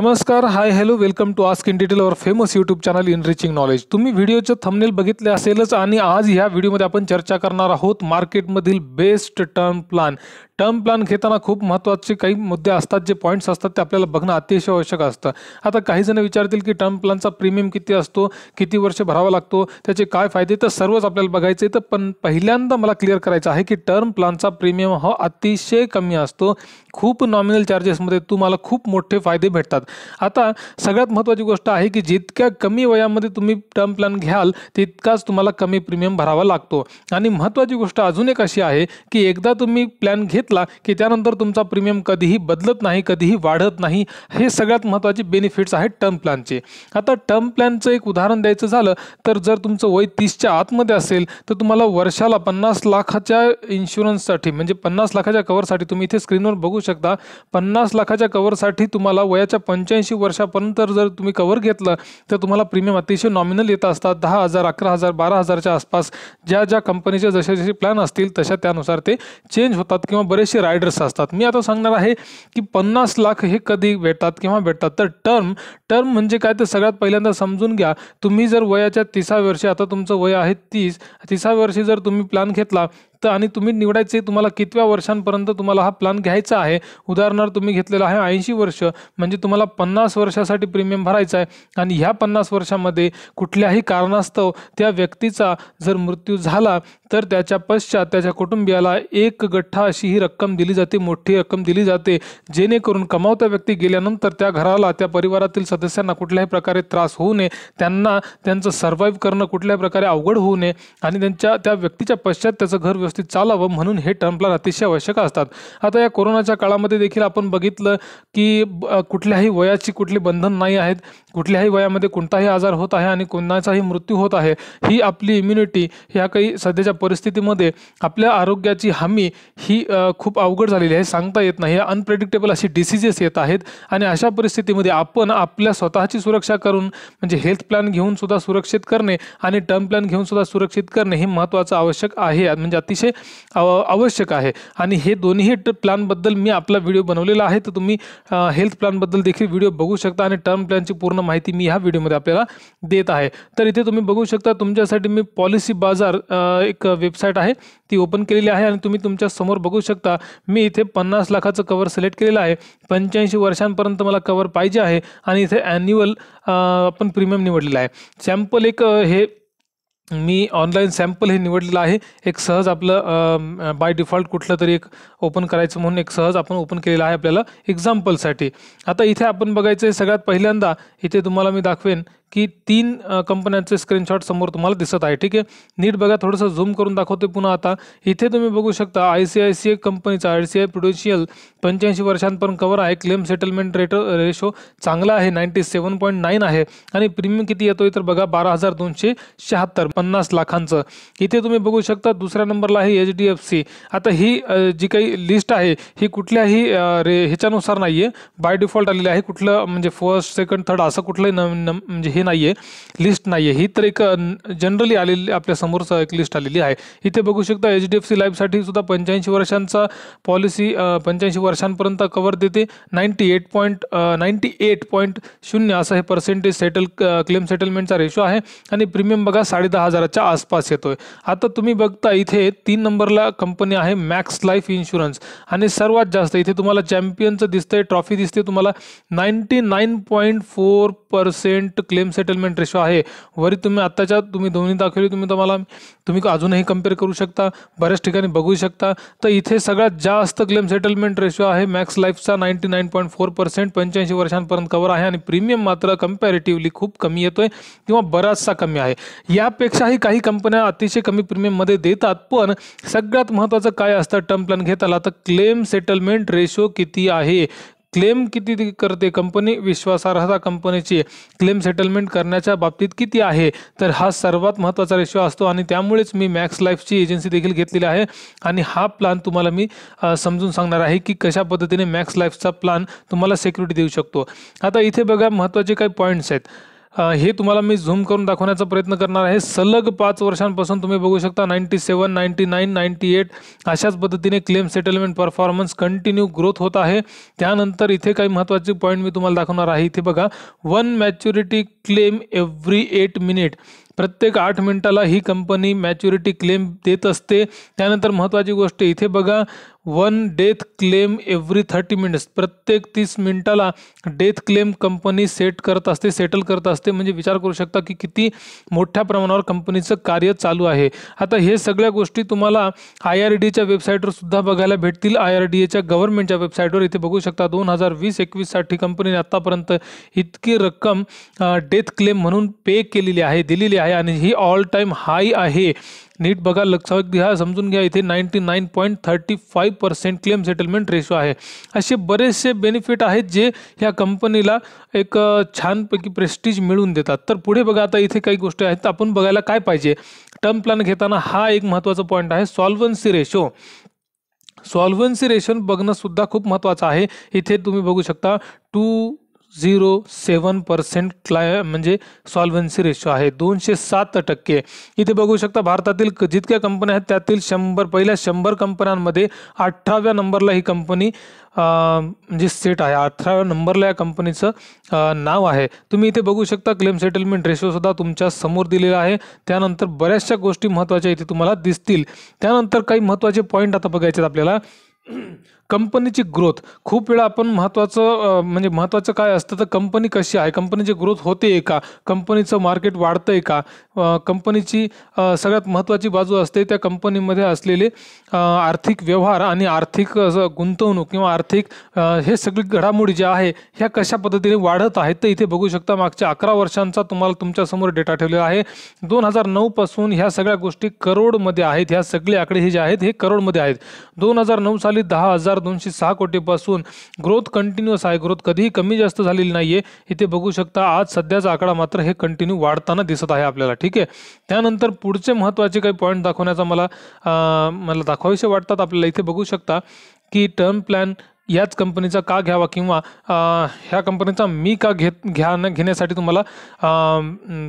नमस्कार hi hello welcome to ask in detail our famous YouTube channel enriching knowledge तुम्ही व्हिडिओचं thumbnail बघितले असेलच आणि आज ह्या व्हिडिओमध्ये आपण चर्चा करणार आहोत मार्केटमधील best term plan term plan घेताना खूप महत्त्वाचे काही मुद्दे असतात जे पॉईंट्स असतात ते आपल्याला बघणं अतिशय आवश्यक असतं आता काही जण विचारतील की टर्म प्लॅनचा प्रीमियम किती असतो किती वर्ष भरावा लागतो त्याचे काय फायदे तर सर्वच आपल्याला बघायचे तर पण पहिल्यांदा मला क्लिअर करायचं आहे की टर्म प्लॅनचा प्रीमियम हा अतिशय कमी असतो खूप नॉमिनल चार्जेसमध्ये तुम्हाला खूप मोठे फायदे भेटतात आता सगळ्यात महत्त्वाची गोष्ट आहे की जितक्या कमी वयामध्ये तुम्ही टर्म प्लॅन घ्याल तितकाच तुम्हाला कमी प्रीमियम भरावा लागतो आणि महत्त्वाची गोष्ट अजून एक अशी आहे की एकदा तुम्ही प्लॅन घेत घेतला की त्यानंतर तुमचा प्रीमियम कधीही बदलत नाही कधीही वाढत नाही हे सगळ्यात महत्त्वाचे बेनिफिट्स आहेत टर्म प्लॅनचे आता टर्म प्लॅनचं एक उदाहरण द्यायचं झालं तर जर तुमचं वय तीसच्या आतमध्ये असेल तर तुम्हाला वर्षाला पन्नास लाखाच्या इन्शुरन्ससाठी म्हणजे पन्नास लाखाच्या कवरसाठी तुम्ही इथे स्क्रीनवर बघू शकता पन्नास लाखाच्या कवरसाठी तुम्हाला वयाच्या पंच्याऐंशी वर्षापर्यंत जर तुम्ही कवर घेतलं तर तुम्हाला प्रीमियम अतिशय नॉमिनल येत असतात दहा हजार अकरा हजार बारा हजारच्या आसपास ज्या ज्या कंपनीचे जसे जसे प्लॅन असतील तशा त्यानुसार ते चेंज होतात किंवा बरेचसे रायडर्स असतात मी आता सांगणार आहे की पन्नास लाख हे कधी भेटतात किंवा भेटतात तर टर्म टर्म म्हणजे काय तर सगळ्यात पहिल्यांदा समजून घ्या तुम्ही जर वयाच्या तिसाव्या वर्षी आता तुमचं वय आहे तीस तिसाव्या वर्षी जर तुम्ही प्लॅन घेतला तर आणि तुम्ही निवडायचे तुम्हाला कितव्या वर्षांपर्यंत तुम्हाला हा प्लॅन घ्यायचा आहे उदाहरणार्थ तुम्ही घेतलेला आहे ऐंशी वर्ष म्हणजे तुम्हाला पन्नास वर्षासाठी प्रीमियम भरायचा आहे आणि ह्या पन्नास वर्षामध्ये कुठल्याही कारणास्तव त्या व्यक्तीचा जर मृत्यू झाला तर त्याच्या पश्चात त्याच्या कुटुंबियाला एक गठ्ठा अशी ही रक्कम दिली जाते मोठी रक्कम दिली जाते जेणेकरून कमावता व्यक्ती गेल्यानंतर त्या घराला त्या परिवारातील सदस्यांना कुठल्याही प्रकारे त्रास होऊ नये त्यांना त्यांचं सर्व्हाइव्ह करणं कुठल्याही प्रकारे अवघड होऊ नये आणि त्यांच्या त्या व्यक्तीच्या पश्चात त्याचं घर व्यवस्थित चालावं म्हणून हे टर्म प्लॅन अतिशय आवश्यक असतात आता या कोरोनाच्या काळामध्ये देखील आपण बघितलं की कुठल्याही वयाची कुठली बंधन नाही आहेत कुठल्याही वयामध्ये कोणताही आजार होत आहे आणि कोणाचाही मृत्यू होत आहे ही आपली इम्युनिटी ह्या काही सध्याच्या परिस्थितीमध्ये आपल्या आरोग्याची हमी ही खूप अवघड झालेली आहे सांगता येत नाही अनप्रेडिक्टेबल अशी डिसिजेस येत आहेत आणि अशा परिस्थितीमध्ये आपण आपल्या स्वतःची सुरक्षा करून म्हणजे हेल्थ प्लॅन घेऊन सुद्धा सुरक्षित करणे आणि टर्म प्लॅन घेऊन सुद्धा सुरक्षित करणे हे महत्त्वाचं आवश्यक आहे म्हणजे अतिशय अतिशय आवश्यक है आणि हे दोन्ही प्लॅनबद्दल मी आपला व्हिडिओ बनवलेला आहे तर तुम्ही हेल्थ प्लॅनबद्दल देखील व्हिडिओ बघू शकता आणि टर्म प्लॅनची पूर्ण माहिती मी ह्या व्हिडिओमध्ये आपल्याला देत आहे तर इथे तुम्ही बघू शकता तुमच्यासाठी मी पॉलिसी बाजार एक वेबसाइट है ती ओपन के लिए तुम्हें तुम्ही बगू समोर बघू शकता मी इथे पन्नास लाखाचं कवर सिलेक्ट केलेलं आहे पंच्याऐंशी वर्षांपर्यंत मला कवर पाहिजे है आणि इथे ॲन्युअल आपण प्रीमियम निवडलेलं है सैम्पल एक हे मी ऑनलाईन सॅम्पल हे निवडलेलं आहे एक सहज आपलं बाय डिफॉल्ट कुठलं तरी एक ओपन करायचं म्हणून एक सहज आपण ओपन केलेलं आहे आपल्याला एक्झाम्पलसाठी आता इथे आपण बघायचं आहे सगळ्यात पहिल्यांदा इथे तुम्हाला मी दाखवेन की तीन कंपन्यांचे स्क्रीनशॉट समोर तुम्हाला दिसत आहे ठीक आहे नीट बघा थोडंसं झूम करून दाखवते पुन्हा आता इथे तुम्ही बघू शकता I C I C I कंपनीचा आय सी आय प्रुडेन्शियल पंच्याऐंशी वर्षांपर्यंत कव्हर आहे क्लेम सेटलमेंट रेट रेशो चांगला आहे नाईन्टी सेवन पॉईंट नाईन आहे आणि प्रीमियम किती येतोय तर बघा बारा हजार दोनशे शहात्तर पन्नास लाखांचं इथे तुम्ही बघू शकता दुसऱ्या नंबरला आहे एच डी एफ सी आता ही जी काही लिस्ट आहे ही कुठल्याही रे ह्याच्यानुसार नाही आहे बाय डिफॉल्ट आलेली आहे कुठलं म्हणजे फर्स्ट सेकंड थर्ड असं कुठलंही न म्हणजे हे नाही आहे लिस्ट नाही आहे ही तर एक जनरली आलेली आपल्या समोरचा एक लिस्ट आलेली आहे इथे बघू शकता एच डी एफ सी लाईफसाठी सुद्धा पंच्याऐंशी वर्षांचा पॉलिसी पंच्याऐंशी वर्षांपर्यंत कवर देते ninety eight point ninety eight point शून्य असं हे पर्सेंटेज सेटल क्लेम सेटलमेंटचा रेशो आहे आणि प्रीमियम बघा साडे दहा हजाराच्या आसपास येतोय आता तुम्ही बघता इथे तीन नंबरला कंपनी आहे मॅक्स लाईफ इन्शुरन्स आणि सर्वात जास्त इथे तुम्हाला चॅम्पियनचं दिसतंय ट्रॉफी दिसते तुम्हाला ninety nine point four percent claim same settlement ratio आहे वरी तुम्ही आत्ताच्या तुम्ही दोन्ही दाखवली तुम्ही तुम्हाला तुम्ही अजूनही कम्पेअर करू शकता बऱ्याच ठिकाणी बघू शकता तर इथे सगळ्यात जास्त क्लेम सेटलमेंट रेशो आहे मॅक्स लाईफचा ninety nine point four percent पंच्याऐंशी वर्षांपर्यंत कवर आहे आणि प्रीमियम मात्र कम्पॅरेटिव्हली खूप कमी येतोय किंवा बराचसा कमी आहे यापेक्षाही काही कंपन्या अतिशय कमी प्रीमियममध्ये देतात पण सगळ्यात महत्त्वाचं काय असतं टर्म प्लॅन घेताला तर क्लेम सेटलमेंट रेशो किती आहे क्लेम किती करते कंपनी विश्वासार्हता कंपनीची क्लेम सेटलमेंट करण्याच्या बाबतीत किती आहे तर हा सर्वात महत्त्वाचा रेशो असतो आणि त्यामुळेच मी मॅक्स लाईफची एजन्सी देखील घेतलेली आहे आणि हा प्लान तुम्हाला मी समजून सांगणार आहे की कशा पद्धतीने मॅक्स लाईफचा प्लान तुम्हाला सेक्युरिटी देऊ शकतो आता इथे बघा महत्त्वाचे काही पॉईंट्स आहेत हे तुम्हाला मी झूम करून दाखवण्याचा प्रयत्न करणार आहे सलग पाच वर्षांपासून तुम्ही बघू शकता ninety seven ninety nine ninety eight अशाच पद्धतीने claim settlement performance continue growth होत आहे त्यानंतर इथे काही महत्त्वाचे पॉईंट मी तुम्हाला दाखवणार आहे इथे बघा one maturity claim every eight minute प्रत्येक आठ मिनिटाला ही कंपनी मॅच्युरिटी क्लेम देत असते त्यानंतर महत्त्वाची गोष्ट इथे बघा one death claim every thirty minutes प्रत्येक तीस मिनिटाला डेथ क्लेम कंपनी सेट करत असते सेटल करत असते म्हणजे विचार करू शकता की किती मोठ्या प्रमाणावर कंपनीचं कार्य चालू आहे आता हे सगळ्या गोष्टी तुम्हाला आय आर डीच्या वेबसाईटवर सुद्धा बघायला भेटतील आय आर डी एच्या गव्हर्नमेंटच्या वेबसाईटवर इथे बघू शकता दोन हजार वीस एकवीससाठी कंपनीने आत्तापर्यंत इतकी रक्कम डेथ क्लेम म्हणून पे केलेली आहे दिलेली आहे आणि ही ऑल टाईम हाय आहे नीट बघा लक्षात घ्या समजून घ्या इथे ninety nine point thirty five percent claim settlement ratio आहे असे बरेचसे बेनिफिट आहेत जे ह्या कंपनीला एक छानपैकी प्रेस्टीज मिळवून देतात तर पुढे बघा आता इथे काही गोष्टी आहेत आपण बघायला काय पाहिजे टर्म प्लॅन घेताना हा एक महत्त्वाचा पॉईंट आहे सॉल्वन्सी रेशो सॉल्वन्सी रेशन बघणं सुद्धा खूप महत्त्वाचं आहे इथे तुम्ही बघू शकता टू झिरो सेवन पर्सेंट क्लाय म्हणजे सॉल्व्हन्सी रेशो आहे दोनशे सात टक्के इथे बघू शकता भारतातील जितक्या कंपन्या आहेत त्यातील शंभर पहिल्या शंभर कंपन्यांमध्ये अठराव्या नंबरला ही कंपनी म्हणजे सेट आहे अठराव्या नंबरला या कंपनीचं नाव आहे तुम्ही इथे बघू शकता क्लेम सेटलमेंट रेशोसुद्धा तुमच्या समोर दिलेला आहे त्यानंतर बऱ्याचशा गोष्टी महत्त्वाच्या इथे तुम्हाला दिसतील त्यानंतर काही महत्त्वाचे पॉईंट आता बघायचे आहेत आपल्याला कंपनीची ग्रोथ खूप वेळा आपण महत्त्वाचं म्हणजे महत्त्वाचं काय असतं तर कंपनी कशी आहे कंपनीची ग्रोथ होते आहे का कंपनीचं मार्केट वाढतं आहे का कंपनीची सगळ्यात महत्त्वाची बाजू असते त्या कंपनीमध्ये असलेले आर्थिक व्यवहार आणि आर्थिक गुंतवणूक किंवा आर्थिक हे सगळी घडामोडी ज्या आहे ह्या कशा पद्धतीने वाढत आहेत तर इथे बघू शकता मागच्या अकरा वर्षांचा तुम्हाला तुमच्यासमोर डेटा ठेवलेला आहे दोन हजार नऊपासून ह्या सगळ्या गोष्टी करोडमध्ये आहेत ह्या सगळे आकडे हे जे आहेत हे करोडमध्ये आहेत दोन हजार नऊ साली दहा हजार हजार दोनशे सहा कोटीपासून ग्रोथ कंटिन्युअस आहे ग्रोथ कधीही कमी जास्त झालेली नाही आहे इथे बघू शकता आज सध्याचा आकडा मात्र हे कंटिन्यू वाढताना दिसत आहे आपल्याला ठीक आहे त्यानंतर पुढचे महत्त्वाचे काही पॉईंट दाखवण्याचा मला मला दाखवायचे वाटतात आपल्याला इथे बघू शकता की टर्म प्लॅन याच कंपनीचा का घ्यावा किंवा ह्या कंपनीचा मी का घेत घ्या न घेण्यासाठी तुम्हाला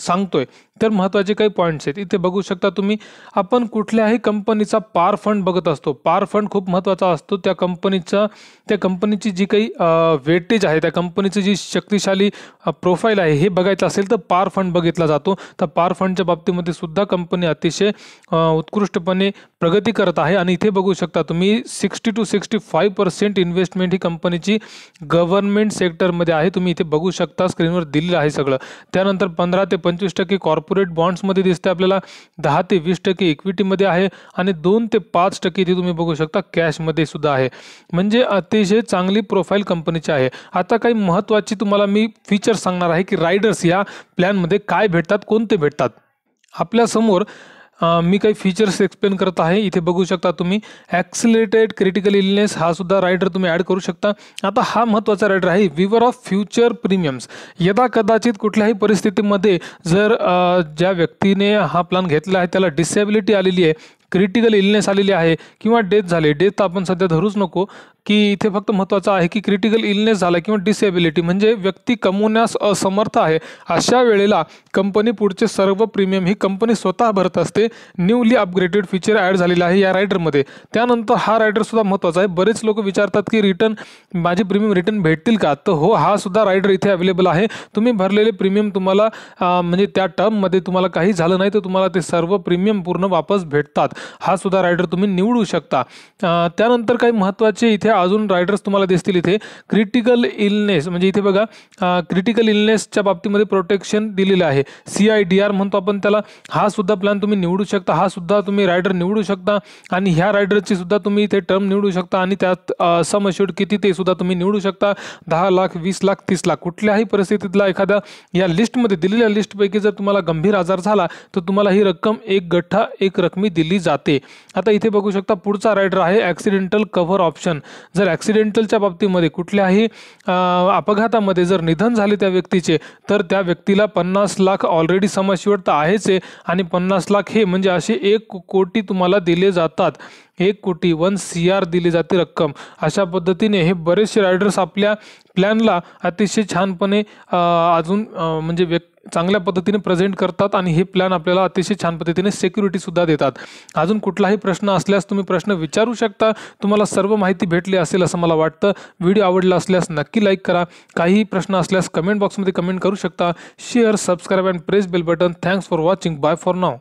सांगतो आहे तर महत्त्वाचे काही पॉईंट्स आहेत इथे बघू शकता तुम्ही आपण कुठल्याही कंपनीचा पार फंड बघत असतो पार फंड खूप महत्त्वाचा असतो त्या कंपनीचा त्या कंपनीची जी काही वेटेज आहे त्या कंपनीची जी शक्तिशाली प्रोफाईल आहे हे बघायचं असेल तर पार फंड बघितला जातो तर पार फंडच्या बाबतीमध्ये सुद्धा कंपनी अतिशय उत्कृष्टपणे प्रगती करत आहे आणि इथे बघू शकता तुम्ही sixty two sixty five percent investment ही कंपनीची गव्हर्नमेंट सेक्टरमध्ये आहे तुम्ही इथे बघू शकता स्क्रीनवर दिलेलं आहे सगळं त्यानंतर पंधरा ते पंचवीस टक्के कॉर्पोरेट बॉन्ड्समध्ये दिसते आपल्याला दहा ते वीस टक्के इक्विटीमध्ये आहे आणि दोन ते पाच टक्के इथे तुम्ही बघू शकता कॅशमध्ये सुद्धा आहे म्हणजे अतिशय चांगली प्रोफाईल कंपनीची आहे आता काही महत्त्वाची तुम्हाला मी फीचर सांगणार आहे की रायडर्स या प्लॅनमध्ये काय भेटतात कोणते भेटतात आपल्यासमोर मी काही फीचर्स एक्सप्लेन करत आहे इथे बघू शकता तुम्ही ॲक्सिलेटेड क्रिटिकल इलनेस हा सुद्धा रायडर तुम्ही ॲड करू शकता आता हा महत्त्वाचा रायडर आहे विवर ऑफ फ्युचर प्रीमियम्स यदा कदाचित कुठल्याही परिस्थितीमध्ये जर ज्या व्यक्तीने हा प्लान घेतला आहे त्याला डिसेबिलिटी आलेली आहे क्रिटिकल इलनेस आलेली आहे किंवा डेथ झाले डेथ आपण सध्या धरूच नको की इथे फक्त महत्त्वाचं आहे की क्रिटिकल इलनेस झाला किंवा डिसेबिलिटी म्हणजे व्यक्ती कमवण्यास असमर्थ आहे अशा वेळेला कंपनी पुढचे सर्व प्रीमियम ही कंपनी स्वतः भरत असते न्यूली अपग्रेडेड फीचर ॲड झालेला आहे या रायडरमध्ये त्यानंतर हा रायडरसुद्धा महत्त्वाचा आहे बरेच लोक विचारतात की रिटर्न माझी प्रीमियम रिटर्न भेटतील का तर हो हा सुद्धा रायडर इथे अवेलेबल आहे तुम्ही भरलेले प्रीमियम तुम्हाला म्हणजे त्या टर्ममध्ये तुम्हाला काही झालं नाही तर तुम्हाला ते सर्व प्रीमियम पूर्ण वापस भेटतात हा सुद्धा रायडर तुम्ही निवडू शकता त्यानंतर काही महत्त्वाचे इथे अजून रायडर्स तुम्हाला दिसतील इथे क्रिटिकल इलनेस म्हणजे इथे बघा क्रिटिकल इलनेसच्या बाबतीमध्ये प्रोटेक्शन दिलेलं आहे सी आय डी आर म्हणतो आपण त्याला हा सुद्धा प्लॅन तुम्ही निवडू शकता हा सुद्धा तुम्ही रायडर निवडू शकता आणि ह्या रायडरची सुद्धा तुम्ही इथे टर्म निवडू शकता आणि त्यात सम अशोर्ड किती ते सुद्धा तुम्ही निवडू शकता दहा लाख वीस लाख तीस लाख कुठल्याही परिस्थितीतला एखाद्या या लिस्टमध्ये दिलेल्या लिस्टपैकी जर तुम्हाला गंभीर आजार झाला तर तुम्हाला ही रक्कम एक गठ्ठा एक रकमी दिली जाते आता इथे बघू शकता पुढचा रायडर आहे ॲक्सिडेंटल कव्हर ऑप्शन जर ॲक्सिडेंटलच्या बाबतीमध्ये कुठल्याही अपघातामध्ये जर निधन झाले त्या व्यक्तीचे तर त्या व्यक्तीला पन्नास लाख ऑलरेडी समाजशिवर तर आहेच आहे आणि पन्नास लाख हे म्हणजे असे एक कोटी तुम्हाला दिले जातात एक कोटी वन सी आर दिली जाते रक्कम अशा पद्धतीने हे बरेचसे रायडर्स आपल्या प्लॅनला अतिशय छानपणे अजून म्हणजे व्यक्ती चांगल्या पद्धतीने प्रेझेंट करतात आणि हे प्लॅन आपल्याला अतिशय छान पद्धतीने सेक्युरिटीसुद्धा देतात अजून कुठलाही प्रश्न असल्यास तुम्ही प्रश्न विचारू शकता तुम्हाला सर्व माहिती भेटली असेल असं मला वाटतं व्हिडिओ आवडला असल्यास नक्की लाईक करा काहीही प्रश्न असल्यास कमेंट बॉक्समध्ये कमेंट करू शकता share subscribe and press bell button thanks for watching bye for now